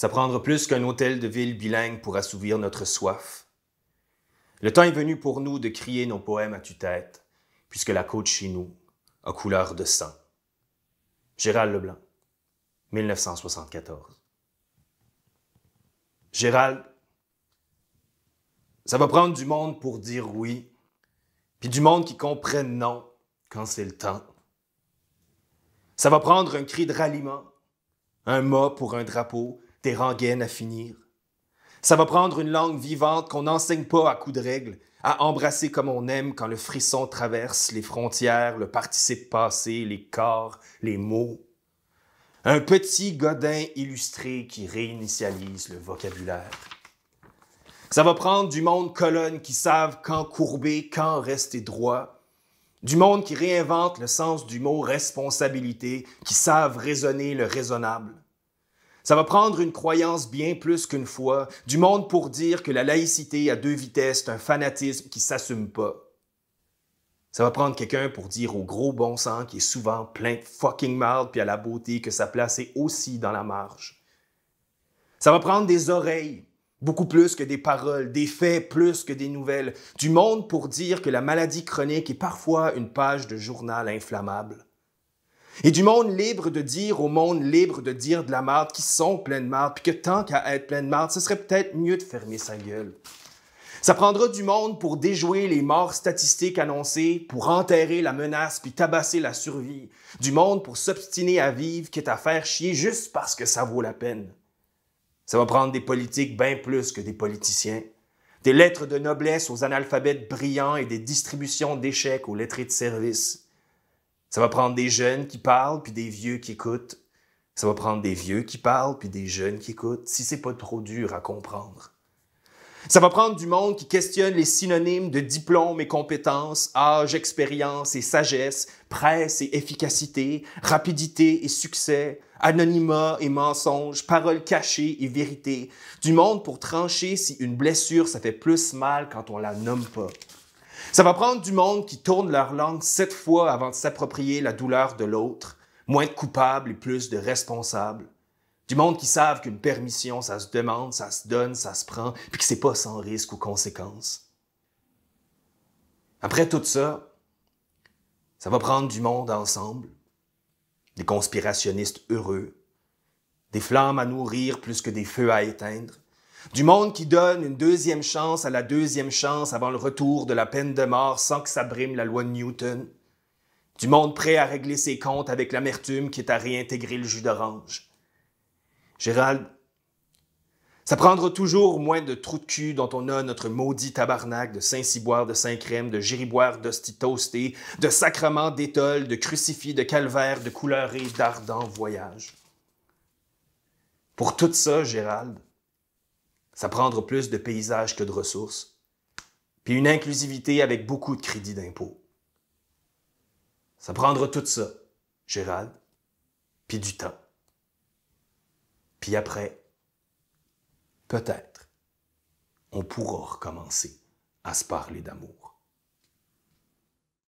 Ça prendra plus qu'un hôtel de ville bilingue pour assouvir notre soif. Le temps est venu pour nous de crier nos poèmes à tue-tête, puisque la côte chez nous a couleur de sang. Gérald Leblanc, 1974. Gérald, ça va prendre du monde pour dire oui, puis du monde qui comprenne non quand c'est le temps. Ça va prendre un cri de ralliement, un mot pour un drapeau, des rengaines à finir. Ça va prendre une langue vivante qu'on n'enseigne pas à coups de règle, à embrasser comme on aime quand le frisson traverse les frontières, le participe passé, les corps, les mots. Un petit godin illustré qui réinitialise le vocabulaire. Ça va prendre du monde colonne qui savent quand courber, quand rester droit. Du monde qui réinvente le sens du mot responsabilité, qui savent raisonner le raisonnable. Ça va prendre une croyance bien plus qu'une foi du monde pour dire que la laïcité a deux vitesses un fanatisme qui s'assume pas. Ça va prendre quelqu'un pour dire au gros bon sang qui est souvent plein de fucking mal puis à la beauté que sa place est aussi dans la marge. Ça va prendre des oreilles, beaucoup plus que des paroles, des faits plus que des nouvelles, du monde pour dire que la maladie chronique est parfois une page de journal inflammable. Et du monde libre de dire au monde libre de dire de la marde qui sont pleins de marde, puis que tant qu'à être pleine de marde, ce serait peut-être mieux de fermer sa gueule. Ça prendra du monde pour déjouer les morts statistiques annoncées, pour enterrer la menace puis tabasser la survie. Du monde pour s'obstiner à vivre, est à faire chier juste parce que ça vaut la peine. Ça va prendre des politiques bien plus que des politiciens. Des lettres de noblesse aux analphabètes brillants et des distributions d'échecs aux lettrés de service. Ça va prendre des jeunes qui parlent, puis des vieux qui écoutent. Ça va prendre des vieux qui parlent, puis des jeunes qui écoutent, si c'est pas trop dur à comprendre. Ça va prendre du monde qui questionne les synonymes de diplôme et compétences, âge, expérience et sagesse, presse et efficacité, rapidité et succès, anonymat et mensonge, paroles cachées et vérité. Du monde pour trancher si une blessure, ça fait plus mal quand on la nomme pas. Ça va prendre du monde qui tourne leur langue sept fois avant de s'approprier la douleur de l'autre, moins de coupables et plus de responsables. Du monde qui savent qu'une permission, ça se demande, ça se donne, ça se prend, puis que c'est pas sans risque ou conséquence. Après tout ça, ça va prendre du monde ensemble. Des conspirationnistes heureux, des flammes à nourrir plus que des feux à éteindre, du monde qui donne une deuxième chance à la deuxième chance avant le retour de la peine de mort sans que ça brime la loi de Newton. Du monde prêt à régler ses comptes avec l'amertume qui est à réintégrer le jus d'orange. Gérald, ça prendra toujours moins de trous de cul dont on a notre maudit tabarnak de Saint-Ciboire, de Saint-Crème, de gériboire d'hostie de sacrement d'étole, de crucifix, de calvaire, de couleur et d'ardent voyage. Pour tout ça, Gérald, ça prendra plus de paysages que de ressources, puis une inclusivité avec beaucoup de crédits d'impôt. Ça prendra tout ça, Gérald, puis du temps. Puis après, peut-être, on pourra recommencer à se parler d'amour.